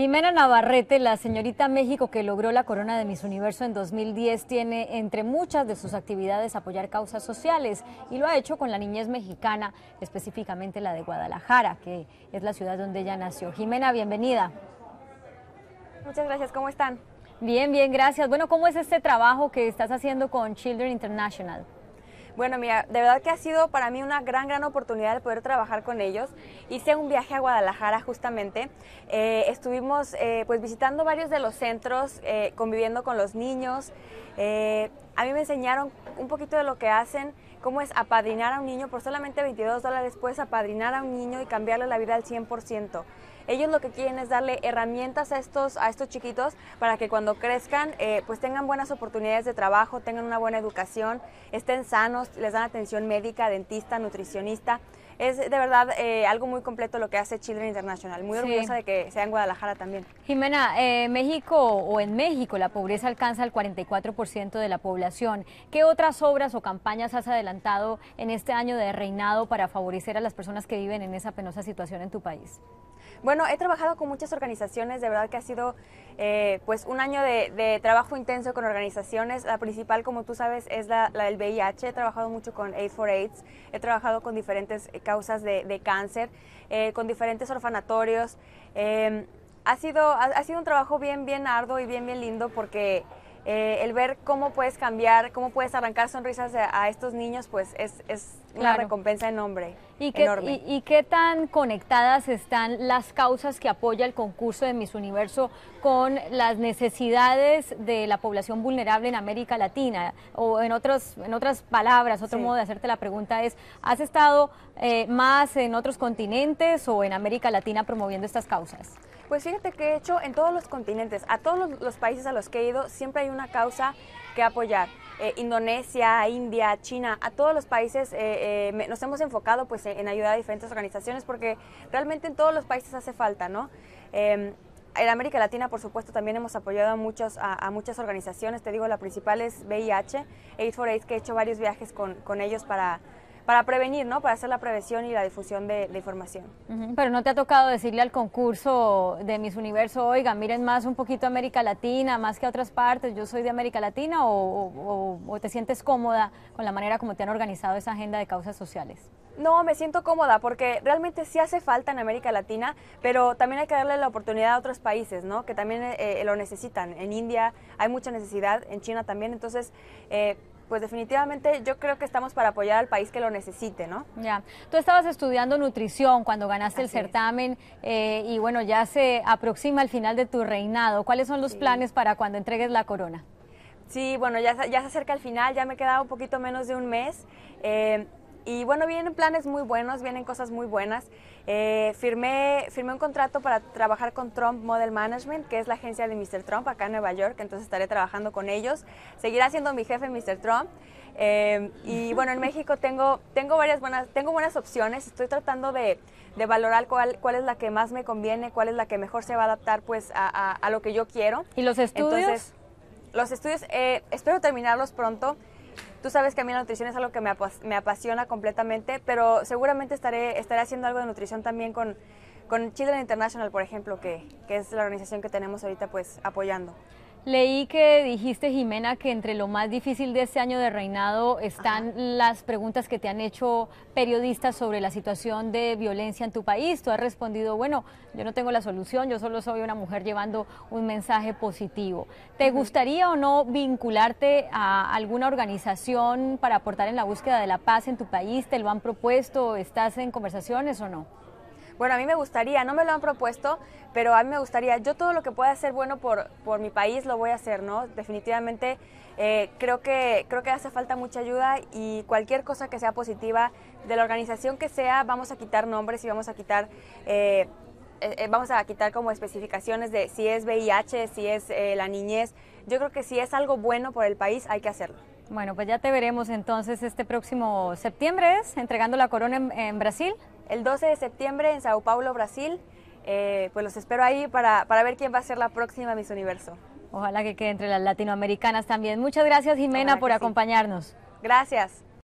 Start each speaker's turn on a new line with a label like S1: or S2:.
S1: Jimena Navarrete, la señorita México que logró la corona de Miss Universo en 2010, tiene entre muchas de sus actividades apoyar causas sociales y lo ha hecho con la niñez mexicana, específicamente la de Guadalajara, que es la ciudad donde ella nació. Jimena, bienvenida. Muchas gracias, ¿cómo están? Bien, bien, gracias. Bueno, ¿cómo es este trabajo que estás haciendo con Children International? Bueno, mira, de verdad que ha sido para mí una gran, gran
S2: oportunidad de poder trabajar con ellos. Hice un viaje a Guadalajara justamente. Eh, estuvimos eh, pues visitando varios de los centros, eh, conviviendo con los niños. A mí me enseñaron un poquito de lo que hacen, cómo es apadrinar a un niño. Por solamente 22 dólares puedes apadrinar a un niño y cambiarle la vida al 100%. Ellos lo que quieren es darle herramientas a estos, a estos chiquitos para que cuando crezcan eh, pues tengan buenas oportunidades de trabajo, tengan una buena educación, estén sanos, les dan atención médica, dentista, nutricionista. Es de verdad eh, algo muy completo lo que hace Children International. Muy orgullosa de que sea en Guadalajara
S1: también. Jimena, eh, México o en México la pobreza alcanza el 44% de la población ¿Qué otras obras o campañas has adelantado en este año de reinado para favorecer a las personas que viven en esa penosa situación en tu país? Bueno, he trabajado con muchas organizaciones,
S2: de verdad que ha sido eh, pues un año de, trabajo intenso con organizaciones. La principal, como tú sabes, es la, del VIH. He trabajado mucho con Aid for AIDS, he trabajado con diferentes eh, causas de, cáncer, eh, con diferentes orfanatorios. Em, ha, sido, ha sido un trabajo bien, bien arduo y bien, bien lindo porque eh, el ver cómo puedes cambiar, cómo puedes arrancar sonrisas a, estos niños, pues es, es la Una recompensa en nombre
S1: Y, qué tan conectadas están las causas que apoya el concurso de Miss Universo con las necesidades de la población vulnerable en América Latina? O en, otros, en otras palabras, otro modo de hacerte la pregunta es, ¿has estado eh, más en otros continentes o en América Latina promoviendo estas causas? Pues fíjate
S2: que he hecho en todos los continentes, a todos los países a los que he ido, siempre hay una causa que apoyar. Eh, Indonesia, India, China, a todos los países eh, eh, nos hemos enfocado pues en ayudar a diferentes organizaciones porque realmente en todos los países hace falta, ¿no? Em, en América Latina, por supuesto, también hemos apoyado a, muchos, a, muchas organizaciones. Te digo, la principal es VIH, Aid for AIDS, que he hecho varios viajes con, con ellos para, para prevenir, ¿no? Para hacer la prevención y la difusión de, la información.
S1: Pero no te ha tocado decirle al concurso de Miss Universo, oiga, miren más un poquito América Latina, más que otras partes, yo soy de América Latina, o, te sientes cómoda con la manera como te han organizado esa agenda de causas sociales?
S2: No, me siento cómoda porque realmente sí hace falta en América Latina, pero también hay que darle la oportunidad a otros países, ¿no? Que también eh, eh, lo necesitan. En India hay mucha necesidad, en China también. Entonces, eh, pues definitivamente yo creo que estamos para apoyar al país que lo necesite, ¿no?
S1: Ya, tú estabas estudiando nutrición cuando ganaste el certamen eh, y bueno, ya se aproxima el final de tu reinado. ¿Cuáles son los planes para cuando entregues la corona?
S2: Sí, bueno, ya, ya se acerca el final, ya me queda un poquito menos de un mes. Eh, y bueno, vienen planes muy buenos, vienen cosas muy buenas. Eh, firmé, firmé un contrato para trabajar con Trump Model Management, que es la agencia de Mr. Trump acá en Nueva York, entonces estaré trabajando con ellos. Seguirá siendo mi jefe Mr. Trump. Eh, y bueno, en México tengo, tengo varias buenas, tengo buenas opciones. Estoy tratando de, valorar cuál, cuál es la que más me conviene, cuál es la que mejor se va a adaptar pues a, lo que yo quiero. ¿Y los estudios? los estudios eh, espero terminarlos pronto. Tú sabes que a mí la nutrición es algo que me, apasiona completamente, pero seguramente estaré, estaré haciendo algo de nutrición también con, con Children International, por ejemplo, que, que es la organización que tenemos ahorita pues apoyando.
S1: Leí que dijiste, Jimena, que entre lo más difícil de este año de reinado están las preguntas que te han hecho periodistas sobre la situación de violencia en tu país. Tú has respondido, bueno, yo no tengo la solución, yo solo soy una mujer llevando un mensaje positivo. ¿Te gustaría o no vincularte a alguna organización para aportar en la búsqueda de la paz en tu país? ¿Te lo han propuesto? ¿Estás en conversaciones o no? Bueno, a mí me gustaría, no me lo han propuesto, pero a mí me gustaría,
S2: yo todo lo que pueda ser bueno por, por mi país lo voy a hacer, ¿no? Definitivamente eh, creo, que, creo que hace falta mucha ayuda y cualquier cosa que sea positiva, de la organización que sea, vamos a quitar nombres y vamos a quitar... Eh, eh, vamos a quitar como especificaciones de si es VIH, si es la niñez. Yo creo que si es algo bueno por el país, hay que
S1: hacerlo. Bueno, pues ya te veremos entonces este próximo septiembre, entregando la corona en Brasil el 12 de septiembre en Sao Paulo, Brasil. Eh, pues los espero ahí para,
S2: ver quién va a ser la próxima Miss Universo.
S1: Ojalá que quede entre las latinoamericanas también. Muchas gracias Jimena por acompañarnos.
S2: Gracias.